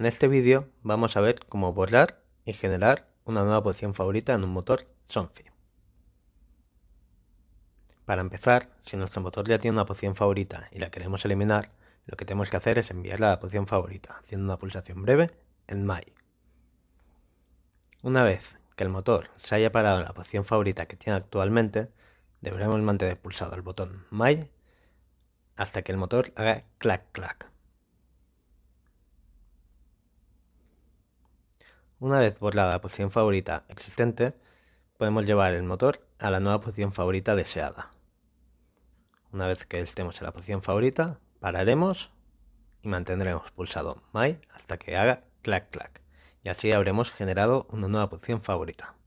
En este vídeo vamos a ver cómo borrar y generar una nueva posición favorita en un motor Sonfi. Para empezar, si nuestro motor ya tiene una posición favorita y la queremos eliminar, lo que tenemos que hacer es enviarla a la posición favorita, haciendo una pulsación breve en My. Una vez que el motor se haya parado en la posición favorita que tiene actualmente, deberemos mantener pulsado el botón My hasta que el motor haga clac clac. Una vez borrada la posición favorita existente, podemos llevar el motor a la nueva posición favorita deseada. Una vez que estemos en la posición favorita, pararemos y mantendremos pulsado My hasta que haga clac clac y así habremos generado una nueva posición favorita.